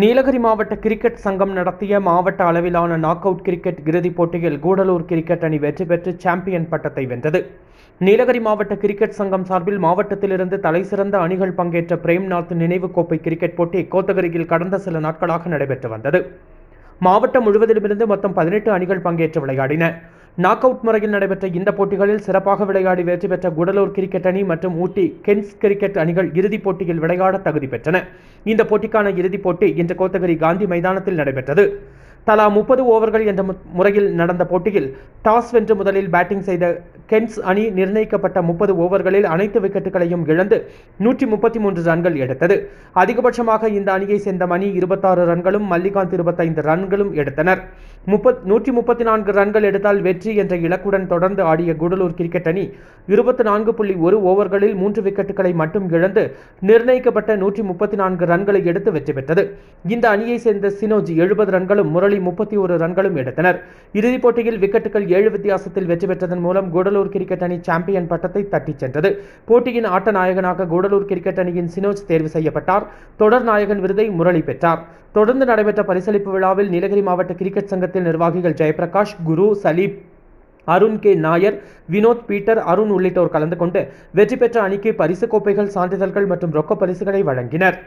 நீலகிரி மாவட்ட கிரிக்கெட் சங்கம் நடத்திய மாவட்ட அளவிலான நாக் அவுட் கிரிக்கெட் இறுதிப் போட்டியில் கூடலூர் கிரிக்கெட் அணி வெற்றி பெற்று சாம்பியன் பட்டத்தை வென்றது நீலகிரி மாவட்ட கிரிக்கெட் சங்கம் சார்பில் மாவட்டத்திலிருந்து தலைசிறந்த அணிகள் பங்கேற்ற பிரேம்நாத் நினைவு கோப்பை கிரிக்கெட் போட்டி கோத்தகிரியில் கடந்த சில நாட்களாக நடைபெற்று வந்தது மாவட்டம் முழுவதிலுமிருந்து மொத்தம் பதினெட்டு அணிகள் பங்கேற்று விளையாடின நாக் அவுட் முறையில் நடைபெற்ற இந்த போட்டிகளில் சிறப்பாக விளையாடி வெற்றி பெற்ற குடலூர் கிரிக்கெட் அணி மற்றும் ஊட்டி கென்ஸ் கிரிக்கெட் அணிகள் இறுதிப் போட்டியில் விளையாட தகுதி பெற்றன இந்த போட்டிக்கான இறுதிப் போட்டி இன்று கோத்தகிரி காந்தி மைதானத்தில் நடைபெற்றது தலா முப்பது ஓவர்கள் என்ற முறையில் நடந்த போட்டியில் டாஸ் வென்று முதலில் பேட்டிங் செய்த கென்ஸ் அணி நிர்ணயிக்கப்பட்ட முப்பது ஓவர்களில் அனைத்து விக்கெட்டுகளையும் இழந்து நூற்றி முப்பத்தி மூன்று ரன்கள் எடுத்தது அதிகபட்சமாக இந்த அணியை சேர்ந்த மணி இருபத்தாறு ரன்களும் மல்லிகாந்த் இருபத்தைந்து ரன்களும் எடுத்தனர் முப்பத் நூற்றி முப்பத்தி நான்கு ரன்கள் எடுத்தால் வெற்றி என்ற இலக்குடன் தொடர்ந்து ஆடிய குடலூர் கிரிக்கெட் அணி இருபத்தி நான்கு புள்ளி ஒரு ஓவர்களில் மூன்று விக்கெட்டுகளை மட்டும் இழந்து நிர்ணயிக்கப்பட்ட நூற்றி முப்பத்தி நான்கு ரன்களை எடுத்து வெற்றி பெற்றது இந்த அணியை சேர்ந்த சினோஜ் எழுபது ரன்களும் முரளி புள்ளி முப்பத்தி ஒரு ரன்களும் எடுத்தனர் இறுதிப் போட்டியில் விக்கெட்டுகள் ஏழு வித்தியாசத்தில் வெற்றி பெற்றதன் மூலம் கூடலூர் கிரிக்கெட் அணி சாம்பியன் பட்டத்தை தட்டிச் சென்றது போட்டியின் ஆட்ட நாயகனாக கூடலூர் கிரிக்கெட் அணியின் சினோஜ் தேர்வு செய்யப்பட்டார் தொடர் நாயகன் விருதை முரளி பெற்றார் தொடர்ந்து நடைபெற்ற பரிசளிப்பு விழாவில் நீலகிரி மாவட்ட கிரிக்கெட் சங்கத்தின் நிர்வாகிகள் ஜெயபிரகாஷ் குரு சலீப் அருண் கே நாயர் வினோத் பீட்டர் அருண் உள்ளிட்டோர் கலந்து கொண்டு வெற்றி பெற்ற அணிக்கு பரிசு கோப்பைகள் சான்றிதழ்கள் மற்றும் ரொக்க பரிசுகளை வழங்கினர்